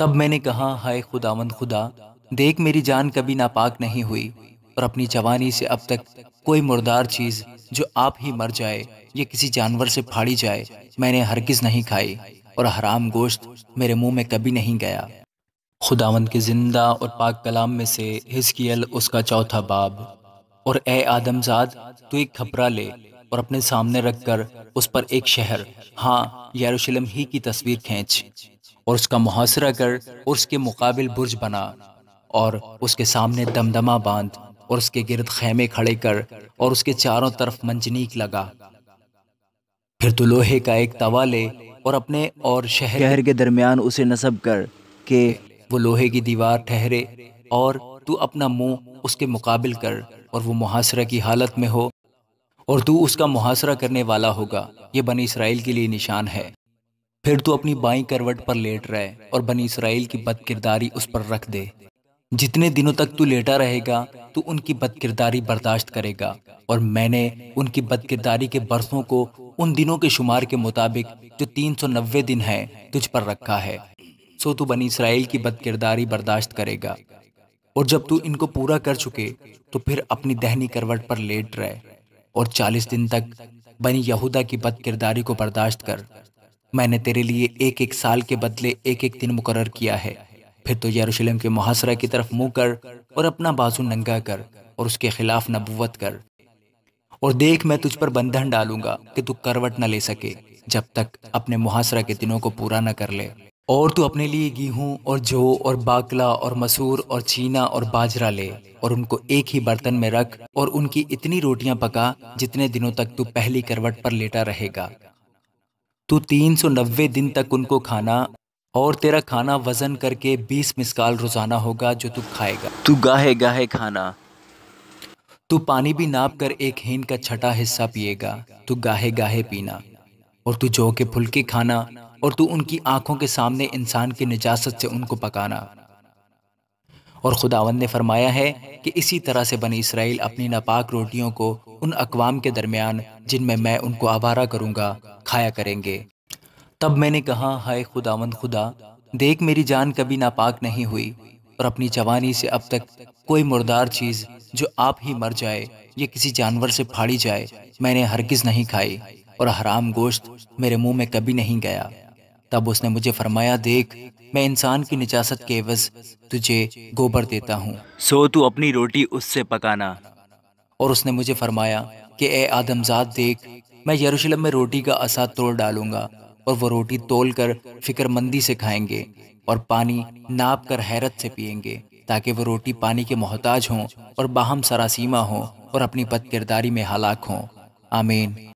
تب میں نے کہا ہائے خداون خدا دیکھ میری جان کبھی ناپاک نہیں ہوئی اور اپنی جوانی سے اب تک کوئی مردار چیز جو آپ ہی مر جائے یا کسی جانور سے پھاڑی جائے میں نے ہرگز نہیں کھائی اور حرام گوشت میرے منہ میں کبھی نہیں گیا خداون کے زندہ اور پاک کلام میں سے ہزکیل اس کا چوتھا باب اور اے آدمزاد کھپرا لے اور اپنے سامنے رکھ کر اس پر ایک شہر ہاں یروشلم ہی کی تصویر کھینچ اور اس کا محاصرہ کر اور اس کے مقابل برج بنا اور اس کے سامنے دم دما باندھ اور اس کے گرد خیمے کھڑے کر اور اس کے چاروں طرف منجنیک لگا پھر تو لوہے کا ایک توا لے اور اپنے اور شہر شہر کے درمیان اسے نصب کر کہ وہ لوہے کی دیوار ٹھہرے اور تو اپنا منہ اس کے مقابل کر اور وہ محاصرہ کی حالت میں ہو اور تو اس کا محاصرہ کرنے والا ہوگا یہ بنی اسرائیل کے لیے نشان ہے پھر تو اپنی بائیں کروٹ پر لیٹ رہے اور بنی اسرائیل کی بد کرداری اس پر رکھ دے جتنے دنوں تک تو تو لیٹا رہے گا ان کی بد کرداری برداشت کرے گا اور میں نے ان کی بد کرداری کے برسوں کو ان دنوں کے شمار کے مطابق جو تین سو نوے دن ہیں تجھ پر رکھا ہے سو تو بنی اسرائیل کی بد کرداری برداشت کرے گا اور جب تو ان کو پورا کر چکے تو پھر اپنی دہنی کروٹ پر لیٹ رہے اور چالیس دن تک بنی یہودا کی بد کرداری کو برداشت کر میں نے تیرے لیے ایک ایک سال کے بدلے ایک ایک دن مقرر کیا ہے پھر تو کے محاصرہ کی طرف کر اور اپنا بازو ننگا کر کر اور اور اس کے خلاف نبوت دیکھ میں تجھ پر بندھن ڈالوں گا کہ تو کروٹ نہ لے سکے جب تک اپنے محاصرہ کے دنوں کو پورا نہ کر لے اور تو اپنے لیے گیہوں اور جو اور باکلا اور مسور اور چینا اور باجرہ لے اور ان کو ایک ہی برتن میں رکھ اور ان کی اتنی روٹیاں پکا جتنے دنوں تک تو پہلی کروٹ پر لیٹا رہے گا تو تین سو نوے دن تک ان کو کھانا اور تیرا کھانا وزن کر کے بیس مسکال روزانہ ہوگا جو تو کھائے گا تو گاہے گاہے کھانا تو پانی بھی ناپ کر ایک ہین کا چھٹا حصہ پیے گا تو گاہے گاہے پینا اور تو جو کے پھلکے کھانا اور تو ان کی آنکھوں کے سامنے انسان کی نجاست سے ان کو پکانا اور خداون نے فرمایا ہے کہ اسی طرح سے بنی اسرائیل اپنی ناپاک روٹیوں کو ان اقوام کے درمیان جن میں میں ان کو آبارہ کروں گا کھایا کریں گے تب میں نے کہا ہائے خداون خدا دیکھ میری جان کبھی ناپاک نہیں ہوئی اور اپنی جوانی سے اب تک کوئی مردار چیز جو آپ ہی مر جائے یا کسی جانور سے پھاڑی جائے میں نے ہرگز نہیں کھائی اور حرام گوشت میرے منہ میں کبھی نہیں گیا تب اس نے مجھے فرمایا دیکھ میں انسان کی نجاست کے عوض تجھے گوبر دیتا ہوں سو تو اپنی روٹی اس سے پکانا اور اس نے مجھے فرمایا کہ اے آدمزاد دیکھ میں یروشلم میں روٹی کا اسا توڑ ڈالوں گا اور وہ روٹی تول کر فکر مندی سے کھائیں گے اور پانی ناپ کر حیرت سے پئیں گے تاکہ وہ روٹی پانی کے محتاج ہوں اور باہم سراسیمہ ہوں اور اپنی پت کرداری میں ہلاک ہوں آمین